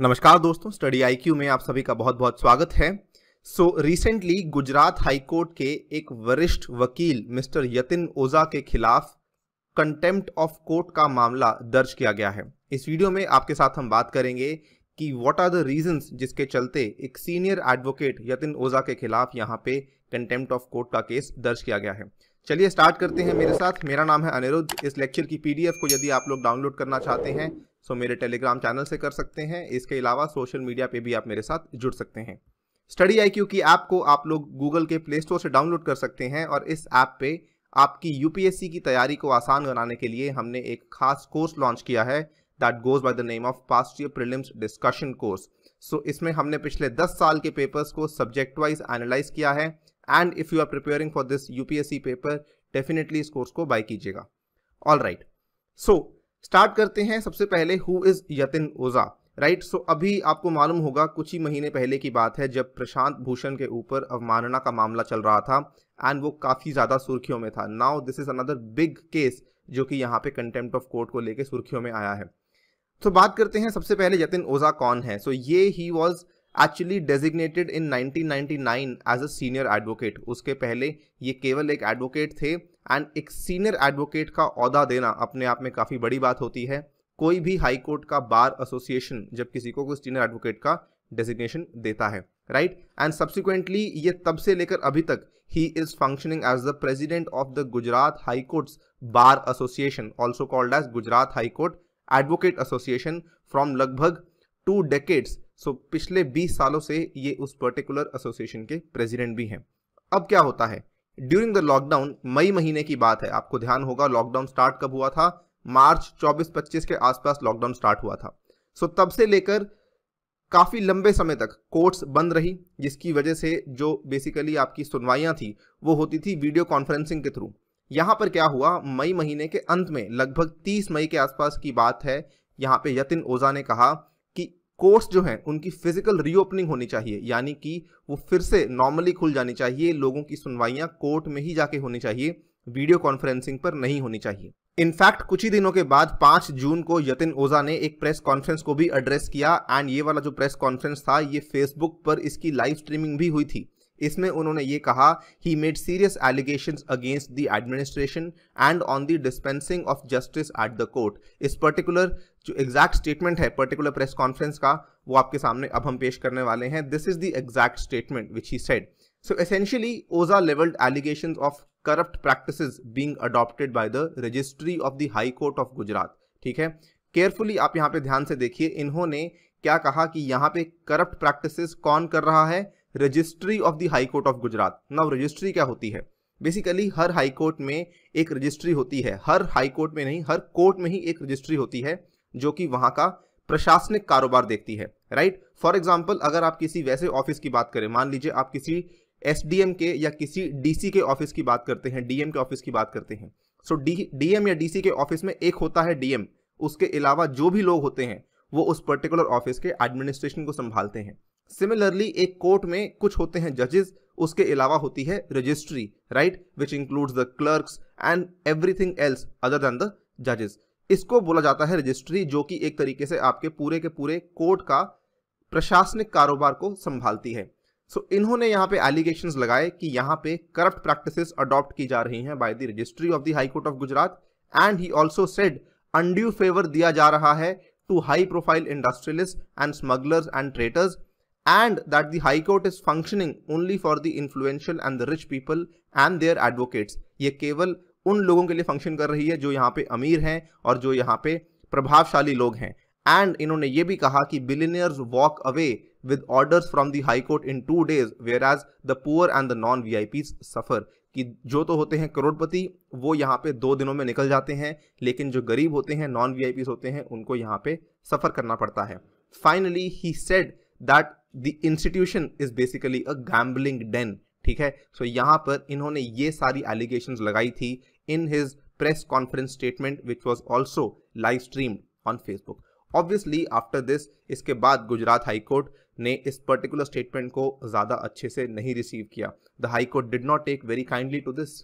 नमस्कार दोस्तों study IQ में आप सभी का बहुत बहुत स्वागत है सो रिसेंटली गुजरात हाईकोर्ट के एक वरिष्ठ वकील मिस्टर यतिन ओझा के खिलाफ कंटेम्प्ट ऑफ कोर्ट का मामला दर्ज किया गया है इस वीडियो में आपके साथ हम बात करेंगे कि व्हाट आर द रीजंस जिसके चलते एक सीनियर एडवोकेट यतिन ओझा के खिलाफ यहाँ पे कंटेम्प्ट ऑफ कोर्ट का केस दर्ज किया गया है चलिए स्टार्ट करते हैं मेरे साथ मेरा नाम है अनिरुद्ध इस लेक्चर की पीडीएफ को यदि आप लोग डाउनलोड करना चाहते हैं सो मेरे टेलीग्राम चैनल से कर सकते हैं इसके अलावा सोशल मीडिया पे भी आप मेरे साथ जुड़ सकते हैं स्टडी आई की ऐप को आप लोग गूगल के प्ले स्टोर से डाउनलोड कर सकते हैं और इस ऐप पे आपकी यूपीएससी की तैयारी को आसान बनाने के लिए हमने एक खास कोर्स लॉन्च किया है that goes by the name of past year prelims discussion course so इसमें हमने पिछले 10 साल के पेपर्स को सब्जेक्ट वाइज एनालाइज किया है and if you are preparing for this UPSC paper definitely इस कोर्स को बाय कीजिएगा ऑल राइट सो स्टार्ट करते हैं सबसे पहले who is Yatin Oza right so अभी आपको मालूम होगा कुछ ही महीने पहले की बात है जब प्रशांत भूषण के ऊपर अवमानना का मामला चल रहा था एंड वो काफ़ी ज़्यादा सुर्खियों में था now this is another big case जो कि यहाँ पे कंटेम्प्ट ऑफ कोर्ट को लेके सुर्खियों में आया है तो बात करते हैं सबसे पहले यतिन ओज़ा कौन है सो so, ये he was actually designated in 1999 as a senior advocate उसके पहले ये केवल एक एडवोकेट थे एंड एक सीनियर एडवोकेट का अहदा देना अपने आप में काफ़ी बड़ी बात होती है कोई भी हाई कोर्ट का बार एसोसिएशन जब किसी को कोई सीनियर एडवोकेट का डेजिग्नेशन देता है राइट एंड सब्सिक्वेंटली ये तब से लेकर अभी तक he is functioning as the president of the Gujarat high courts bar association also called as Gujarat high court advocate association from लगभग टू डेकेड्स सो so, पिछले 20 सालों से ये उस पर्टिकुलर एसोसिएशन के प्रेसिडेंट भी हैं अब क्या होता है ड्यूरिंग द लॉकडाउन मई महीने की बात है आपको ध्यान होगा लॉकडाउन स्टार्ट कब हुआ था मार्च 24-25 के आसपास लॉकडाउन स्टार्ट हुआ था सो so, तब से लेकर काफ़ी लंबे समय तक कोर्ट्स बंद रही जिसकी वजह से जो बेसिकली आपकी सुनवाइयाँ थी वो होती थी वीडियो कॉन्फ्रेंसिंग के थ्रू यहाँ पर क्या हुआ मई महीने के अंत में लगभग 30 मई के आसपास की बात है यहाँ पे यतिन ओझा ने कहा कोर्ट्स जो हैं उनकी फिजिकल रीओपनिंग होनी चाहिए यानी कि वो फिर से नॉर्मली खुल जानी चाहिए लोगों की सुनवाइयाँ कोर्ट में ही जाके होनी चाहिए वीडियो कॉन्फ्रेंसिंग पर नहीं होनी चाहिए इनफैक्ट कुछ ही दिनों के बाद 5 जून को यतिन ओझा ने एक प्रेस कॉन्फ्रेंस को भी एड्रेस किया एंड ये वाला जो प्रेस कॉन्फ्रेंस था ये फेसबुक पर इसकी लाइव स्ट्रीमिंग भी हुई थी इसमें उन्होंने ये कहा he made serious allegation against the administration and on the dispensing of justice at the court इस पर्टिकुलर जो एग्जैक्ट स्टेटमेंट है पर्टिकुलर प्रेस कॉन्फ्रेंस का वो आपके सामने अब हम पेश करने वाले हैं this is the exact statement which he said so essentially Oza levelled allegation of corrupt practice being adopted by the registry of the high court of Gujarat ठीक है केयरफुली आप यहाँ पे ध्यान से देखिए इन्होंने क्या कहा कि यहाँ पे करप्ट प्रैक्टिस कौन कर रहा है registry of the high court of Gujarat now registry क्या होती है बेसिकली हर हाई कोर्ट में एक रजिस्ट्री होती है हर हाई कोर्ट में नहीं हर कोर्ट में ही एक रजिस्ट्री होती है जो कि वहां का प्रशासनिक कारोबार देखती है राइट फॉर एग्जाम्पल अगर आप किसी वैसे ऑफिस की बात करें मान लीजिए आप किसी एस के या किसी डीसी के ऑफिस की बात करते हैं डीएम के ऑफिस की बात करते हैं सो डी डीएम या डीसी के ऑफिस में एक होता है डीएम उसके अलावा जो भी लोग होते हैं वो उस पर्टिकुलर ऑफिस के एडमिनिस्ट्रेशन को संभालते हैं सिमिलरली एक कोर्ट में कुछ होते हैं जजेस उसके अलावा होती है registry right which includes the clerks and everything else other than the जजेस इसको बोला जाता है रजिस्ट्री जो कि एक तरीके से आपके पूरे के पूरे कोर्ट का प्रशासनिक कारोबार को संभालती है सो so, इन्होंने यहाँ पे एलिगेशन लगाए कि यहाँ पे करप्ट प्रैक्टिसेस अडॉप्ट की जा रही हैं by the registry of the high court of Gujarat and he also said undue favour दिया जा रहा है to high profile industrialist and smugglers and traders and that the High Court is functioning only for the influential and the rich people and their advocates. ये केवल उन लोगों के लिए फंक्शन कर रही है जो यहाँ पे अमीर hain और जो यहाँ पे प्रभावशाली लोग हैं एंड इन्होंने ये भी कहा कि billionaires walk away with orders from the high court in two days whereas the poor and the non V suffer कि जो तो होते हैं करोड़पति वो यहाँ पे दो दिनों में निकल जाते हैं लेकिन जो गरीब होते हैं नॉन वी होते हैं उनको यहाँ पे सफ़र करना पड़ता है finally he said that the institution is basically a gambling den ठीक है सो so, यहां पर इन्होंने ये सारी एलिगेशन लगाई थी in his press conference statement which was also live stream on Facebook obviously after this इसके बाद गुजरात हाईकोर्ट ने इस पर्टिकुलर स्टेटमेंट को ज़्यादा अच्छे से नहीं रिसीव किया the high court did not take very kindly to this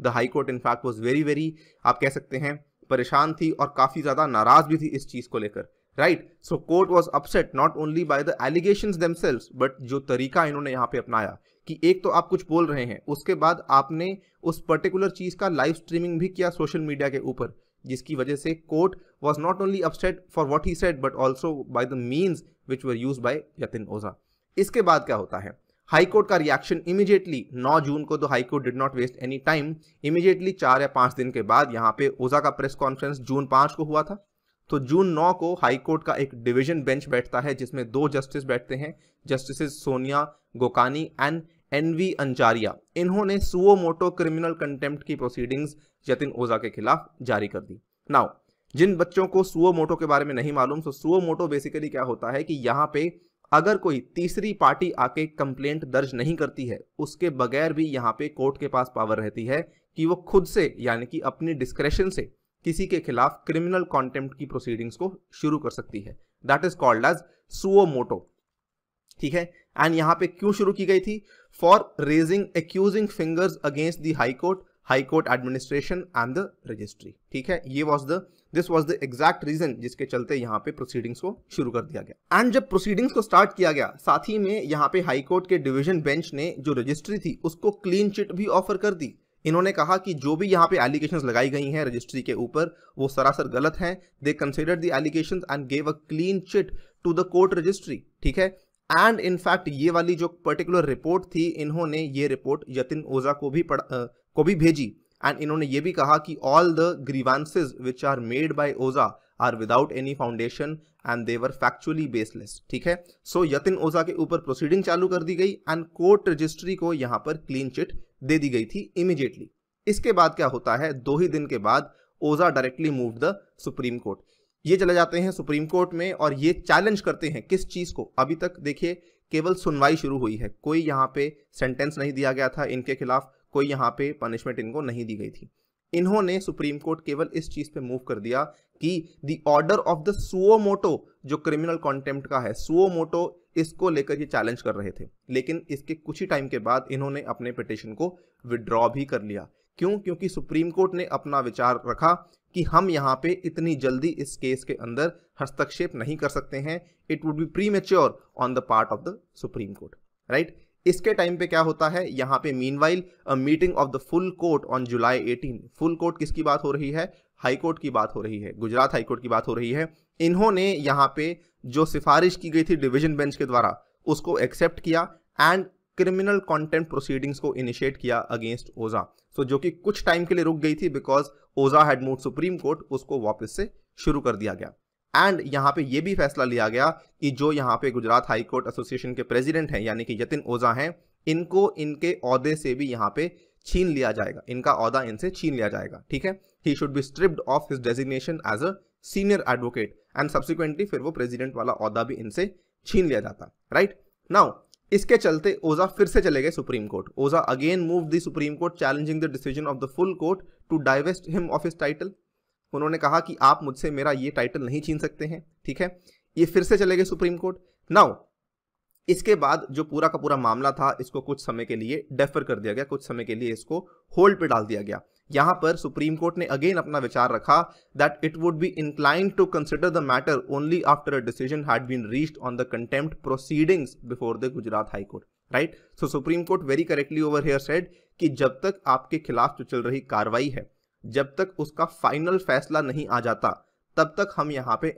the high court in fact was very very आप कह सकते हैं परेशान थी और काफ़ी ज़्यादा नाराज़ भी थी इस चीज़ को लेकर right so court was upset not only by the allegation themselves but जो तरीका इन्होंने यहाँ पे अपनाया कि एक तो आप कुछ बोल रहे हैं उसके बाद आपने उस पर्टिकुलर चीज़ का लाइव स्ट्रीमिंग भी किया सोशल मीडिया के ऊपर जिसकी वजह से court was not only upset for what he said but also by the means which were used by Yatin Oza इसके बाद क्या होता है हाईकोर्ट का रिएक्शन इमीजिएटली 9 जून को तो high court did not waste any time immediately चार या पांच दिन के बाद यहाँ पे ओझा का प्रेस कॉन्फ्रेंस जून पांच को हुआ था तो जून नौ को हाईकोर्ट का एक डिवीजन बेंच बैठता है जिसमें दो जस्टिस बैठते हैं justice Sonia Gokani and N V Anjaria इन्होंने सुओ मोटो क्रिमिनल कंटेम्प्ट की प्रोसीडिंग्स जतिन ओझा के खिलाफ जारी कर दी नाउ जिन बच्चों को सुओ मोटो के बारे में नहीं मालूम तो सुओ मोटो बेसिकली क्या होता है कि यहाँ पे अगर कोई तीसरी पार्टी आके कंप्लेंट दर्ज नहीं करती है उसके बगैर भी यहाँ पे कोर्ट के पास पावर रहती है कि वो खुद से यानी कि अपनी डिस्क्रेशन से किसी के खिलाफ क्रिमिनल कॉन्टेम्प्ट की प्रोसीडिंग्स को शुरू कर सकती है that is called as suo motu ठीक है एंड यहाँ पे क्यों शुरू की गई थी for raising accusing fingers against the high court high court administration and the registry ठीक है ये was the this was the exact reason जिसके चलते यहाँ पे प्रोसीडिंग्स को शुरू कर दिया गया एंड जब प्रोसीडिंग्स को स्टार्ट किया गया साथ ही में यहाँ पे हाईकोर्ट के डिविजन बेंच ने जो रजिस्ट्री थी उसको क्लीन चिट भी ऑफर कर दी इन्होंने कहा कि जो भी यहाँ पे एलिगेशन लगाई गई हैं रजिस्ट्री के ऊपर वो सरासर गलत हैं they consider the allegation and gave a clean chit to the court registry ठीक है एंड इनफैक्ट ये वाली जो पर्टिकुलर रिपोर्ट थी इन्होंने ये रिपोर्ट यतिन ओजा को भी पढ़ा को भी भेजी एंड इन्होंने ये भी कहा कि all the grievances which are made by Oza are without any foundation and they are factually baseless ठीक है सो so, यतिन ओझा के ऊपर प्रोसीडिंग चालू कर दी गई एंड कोर्ट रजिस्ट्री को यहां पर क्लीन चिट दे दी गई थी इमिजिएटली इसके बाद क्या होता है दो ही दिन के बाद Oza directly move the supreme court ये चले जाते हैं सुप्रीम कोर्ट में और ये चैलेंज करते हैं किस चीज़ को अभी तक देखिए केवल सुनवाई शुरू हुई है कोई यहाँ पे सेंटेंस नहीं दिया गया था इनके खिलाफ कोई यहाँ पे पनिशमेंट इनको नहीं दी गई थी इन्होंने सुप्रीम कोर्ट केवल इस चीज पे मूव कर दिया कि the order of the suo motu जो क्रिमिनल कॉन्टेम्प्ट का है सुओ मोटो इसको लेकर ये चैलेंज कर रहे थे लेकिन इसके कुछ ही टाइम के बाद इन्होंने अपने पिटिशन को विड्रॉ भी कर लिया क्यों क्योंकि सुप्रीम कोर्ट ने अपना विचार रखा कि हम यहाँ पे इतनी जल्दी इस केस के अंदर हस्तक्षेप नहीं कर सकते हैं it would be premature on the part of the supreme court right इसके टाइम पे क्या होता है यहाँ पे meanwhile meeting of the full court on July 18 full court किसकी बात हो रही है हाई कोर्ट की बात हो रही है गुजरात हाई कोर्ट की बात हो रही है इन्होंने यहाँ पे जो सिफारिश की गई थी डिवीजन बेंच के द्वारा उसको एक्सेप्ट किया एंड क्रिमिनल कॉन्टेम्प्ट प्रोसीडिंग्स को इनिशिएट किया अगेंस्ट ओजा सो जो कि कुछ टाइम के लिए रुक गई थी बिकॉज ओजा हैड मूड सुप्रीम कोर्ट उसको वापस से शुरू कर दिया गया एंड यहाँ पे ये भी फैसला लिया गया कि जो यहाँ पे गुजरात हाईकोर्ट एसोसिएशन के प्रेसिडेंट हैं यानी कि यतिन ओझा हैं इनको इनके अहदे से भी यहाँ पे छीन लिया जाएगा इनका अहदा इनसे छीन लिया जाएगा ठीक है he should be stripped of his designation as a senior advocate and subsequently फिर वो प्रेसिडेंट वाला अहदा भी इनसे छीन लिया जाता राइट नाउ इसके चलते ओजा फिर से चले गए supreme court Oza again move the supreme court challenging the decision of the full court to divest him of his title उन्होंने कहा कि आप मुझसे मेरा ये टाइटल नहीं छीन सकते हैं ठीक है ये फिर से चले गए सुप्रीम कोर्ट नाउ इसके बाद जो पूरा का पूरा मामला था इसको कुछ समय के लिए डेफर कर दिया गया कुछ समय के लिए इसको होल्ड पे डाल दिया गया यहां पर सुप्रीम कोर्ट ने अगेन अपना विचार रखा that it would be incline to consider the matter only after a decision had been reached on the contempt proceedings before the Gujarat high court right so supreme court very correctly over here said कि जब तक आपके खिलाफ जो चल रही कार्रवाई है जब तक उसका फाइनल फैसला नहीं आ जाता तब तक हम यहाँ पे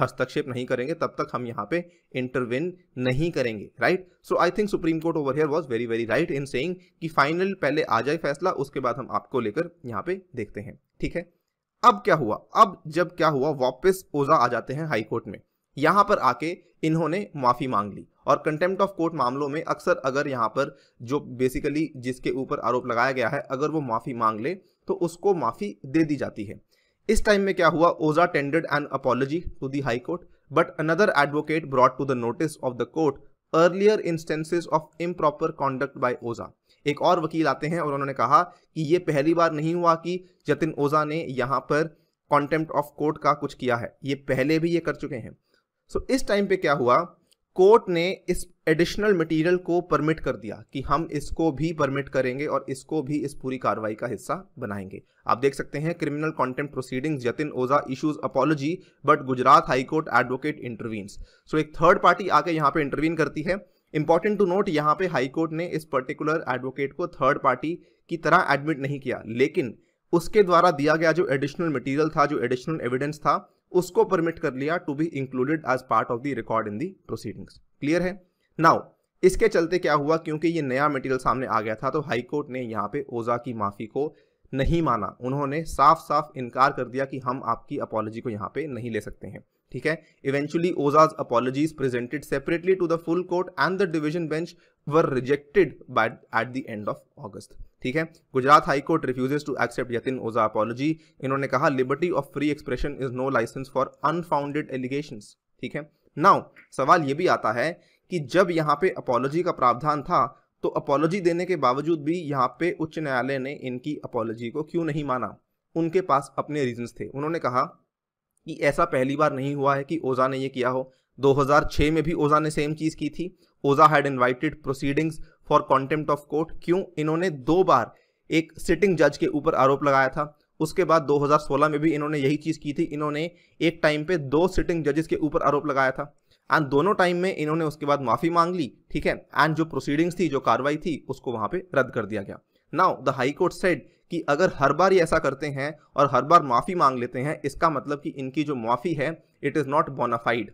हस्तक्षेप नहीं करेंगे तब तक हम यहाँ पे इंटरवेन नहीं करेंगे right so I think supreme court over here was very very right in saying कि फाइनल पहले आ जाए फैसला उसके बाद हम आपको लेकर यहाँ पे देखते हैं ठीक है अब क्या हुआ अब जब क्या हुआ वापस ओजा आ जाते हैं हाईकोर्ट में यहाँ पर आके इन्होंने माफ़ी मांग ली और कंटेम्प्ट ऑफ कोर्ट मामलों में अक्सर अगर यहाँ पर जो बेसिकली जिसके ऊपर आरोप लगाया गया है अगर वो माफ़ी मांग ले तो उसको माफ़ी दे दी जाती है इस टाइम में क्या हुआ Oza tendered an apology to the high court but another advocate brought to the notice of the court earlier instances of improper conduct by Oza एक और वकील आते हैं और उन्होंने कहा कि ये पहली बार नहीं हुआ कि जतिन ओजा ने यहाँ पर कॉन्टेम्प्ट ऑफ कोर्ट का कुछ किया है ये पहले भी ये कर चुके हैं सो so, इस टाइम पे क्या हुआ कोर्ट ने इस एडिशनल मटेरियल को परमिट कर दिया कि हम इसको भी परमिट करेंगे और इसको भी इस पूरी कार्रवाई का हिस्सा बनाएंगे आप देख सकते हैं criminal content proceeding Jatin Oza issues apology but Gujarat high court advocate intervenes so एक थर्ड पार्टी आके यहाँ पे इंटरवीन करती है इंपॉर्टेंट टू नोट यहाँ पे हाईकोर्ट ने इस पर्टिकुलर एडवोकेट को थर्ड पार्टी की तरह एडमिट नहीं किया लेकिन उसके द्वारा दिया गया जो एडिशनल मटीरियल था जो एडिशनल एविडेंस था उसको परमिट कर लिया to be included as part of the record in the proceedings clear है नाउ इसके चलते क्या हुआ क्योंकि ये नया मटेरियल सामने आ गया था तो हाईकोर्ट ने यहाँ पे ओजा की माफ़ी को नहीं माना उन्होंने साफ साफ इनकार कर दिया कि हम आपकी अपॉलॉजी को यहाँ पे नहीं ले सकते हैं ठीक है eventually Oza's apologies presented separately to the full court and the division bench were rejected by at the end of August ठीक है Gujarat high court refuses to accept Yatin Oza apology इन्होंने कहा liberty of free expression is no licence for unfounded allegation ठीक है now सवाल ये भी आता है कि जब यहाँ पे अपॉलोजी का प्रावधान था तो अपॉलोजी देने के बावजूद भी यहाँ पे उच्च न्यायालय ने इनकी अपॉलोजी को क्यों नहीं माना उनके पास अपने रीजंस थे उन्होंने कहा कि ऐसा पहली बार नहीं हुआ है कि ओजा ने ये किया हो 2006 में भी ओजा ने सेम चीज़ की थी Oza had invited proceedings for contempt of court क्यों इन्होंने दो बार एक सिटिंग जज के ऊपर आरोप लगाया था उसके बाद 2016 में भी इन्होंने यही चीज़ की थी इन्होंने एक टाइम पे दो सिटिंग जजेस के ऊपर आरोप लगाया था एंड दोनों टाइम में इन्होंने उसके बाद माफ़ी मांग ली ठीक है एंड जो प्रोसीडिंग्स थी जो कार्रवाई थी उसको वहाँ पे रद्द कर दिया गया now the high court said कि अगर हर बार ये ऐसा करते हैं और हर बार माफ़ी मांग लेते हैं इसका मतलब कि इनकी जो माफ़ी है it is not bona fide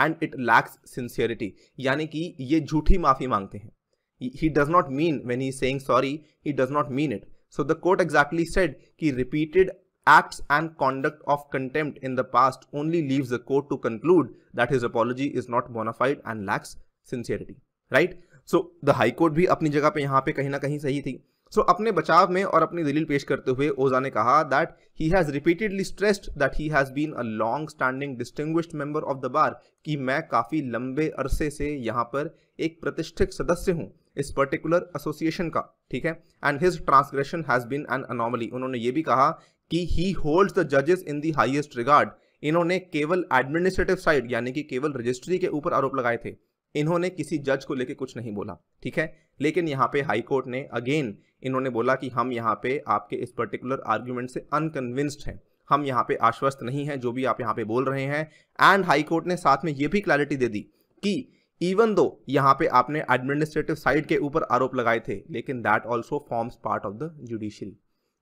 and it lacks sincerity यानी कि ये झूठी माफ़ी मांगते हैं he does not mean when he's saying sorry, he does not mean it. So the court exactly said he repeated acts and conduct of contempt in the past only leaves the court to conclude that his apology is not bona fide and lacks sincerity. Right? So the High Court भी अपनी जगह पे यहाँ पे कहीं ना कहीं सही सो so, अपने बचाव में और अपनी दलील पेश करते हुए ओजा ने कहा that he has repeatedly stressed that he has been a long standing distinguished member of the bar कि मैं काफ़ी लंबे अरसे से यहाँ पर एक प्रतिष्ठित सदस्य हूँ इस पर्टिकुलर एसोसिएशन का ठीक है and his transgression has been an anomaly उन्होंने ये भी कहा कि ही होल्ड्स द जजेस इन दाइएस्ट हाइएस्ट रिगार्ड इन्होंने केवल एडमिनिस्ट्रेटिव साइड यानी कि केवल रजिस्ट्री के ऊपर आरोप लगाए थे इन्होंने किसी जज को लेके कुछ नहीं बोला ठीक है लेकिन यहाँ पे हाई कोर्ट ने अगेन इन्होंने बोला कि हम यहाँ पे आपके इस पर्टिकुलर आर्ग्यूमेंट से अनकन्विंस्ड हैं हम यहाँ पे आश्वस्त नहीं हैं जो भी आप यहाँ पे बोल रहे हैं एंड हाई कोर्ट ने साथ में ये भी क्लैरिटी दे दी कि इवन दो यहाँ पे आपने एडमिनिस्ट्रेटिव साइड के ऊपर आरोप लगाए थे लेकिन that also forms part of the judiciary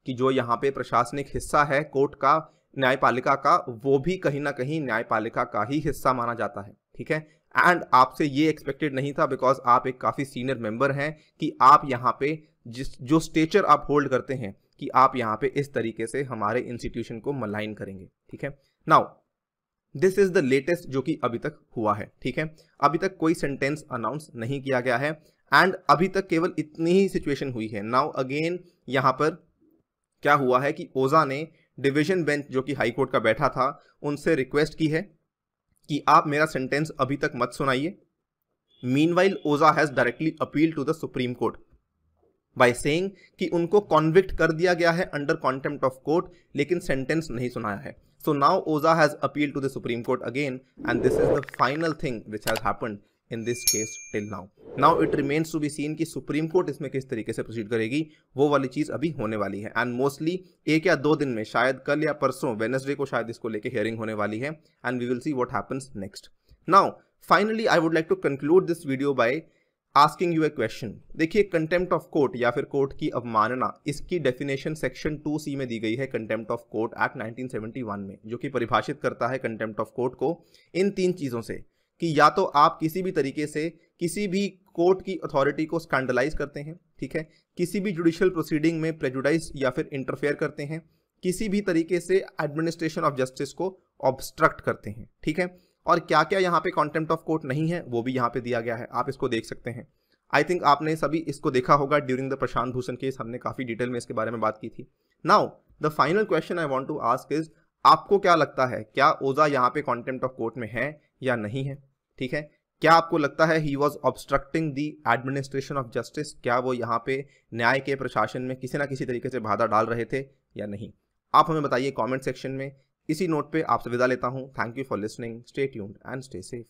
कि जो यहाँ पे प्रशासनिक हिस्सा है कोर्ट का न्यायपालिका का वो भी कहीं ना कहीं न्यायपालिका का ही हिस्सा माना जाता है ठीक है एंड आपसे ये एक्सपेक्टेड नहीं था बिकॉज आप एक काफ़ी सीनियर मेंबर हैं कि आप यहाँ पे जिस जो स्टेचर आप होल्ड करते हैं कि आप यहाँ पे इस तरीके से हमारे इंस्टीट्यूशन को मलाइन करेंगे ठीक है now this is the latest जो कि अभी तक हुआ है ठीक है अभी तक कोई सेंटेंस अनाउंस नहीं किया गया है एंड अभी तक केवल इतनी ही सिचुएशन हुई है नाउ अगेन यहाँ पर क्या हुआ है कि ओजा ने डिवीजन बेंच जो कि हाईकोर्ट का बैठा था उनसे रिक्वेस्ट की है कि आप मेरा सेंटेंस अभी तक मत सुनाइए meanwhile Oza has directly appeal to the supreme court by saying कि उनको कॉन्विक्ट कर दिया गया है अंडर कॉन्टेम्प्ट ऑफ कोर्ट लेकिन सेंटेंस नहीं सुनाया है so now Oza has appeal to the supreme court again and this is the final thing which has happened in this case till now now it remains to be seen कि supreme court इसमें किस तरीके से proceed करेगी वो वाली चीज़ अभी होने वाली है एंड मोस्टली एक या दो दिन में शायद कल या परसों वेनसडे को शायद इसको लेकर हियरिंग होने वाली है and we will see what happens next now finally I would like to conclude this video by asking you a question देखिए कंटेम्प्ट ऑफ कोर्ट या फिर कोर्ट की अवमानना इसकी डेफिनेशन सेक्शन 2 सी में दी गई है कंटेम्प्ट ऑफ कोर्ट एक्ट 1971 में जो कि परिभाषित करता है कंटेम्प्ट ऑफ कोर्ट को इन तीन चीज़ों से कि या तो आप किसी भी तरीके से किसी भी कोर्ट की अथॉरिटी को स्कैंडलाइज करते हैं ठीक है किसी भी जुडिशियल प्रोसीडिंग में प्रेजुडाइज या फिर इंटरफेयर करते हैं किसी भी तरीके से एडमिनिस्ट्रेशन ऑफ जस्टिस को ऑब्स्ट्रक्ट करते हैं ठीक है और क्या क्या यहाँ पे कॉन्टेंट ऑफ कोर्ट नहीं है वो भी यहाँ पे दिया गया है आप इसको देख सकते हैं आई थिंक आपने सभी इसको देखा होगा during the Prashant Bhushan case हमने काफ़ी डिटेल में इसके बारे में बात की थी now the final question I want to ask is आपको क्या लगता है क्या ओजा यहाँ पे कॉन्टेंट ऑफ कोर्ट में है या नहीं है ठीक है क्या आपको लगता है he was obstructing the administration of justice क्या वो यहाँ पे न्याय के प्रशासन में किसी ना किसी तरीके से बाधा डाल रहे थे या नहीं आप हमें बताइए कमेंट सेक्शन में इसी नोट पे आपसे विदा लेता हूँ thank you for listening stay tuned and stay safe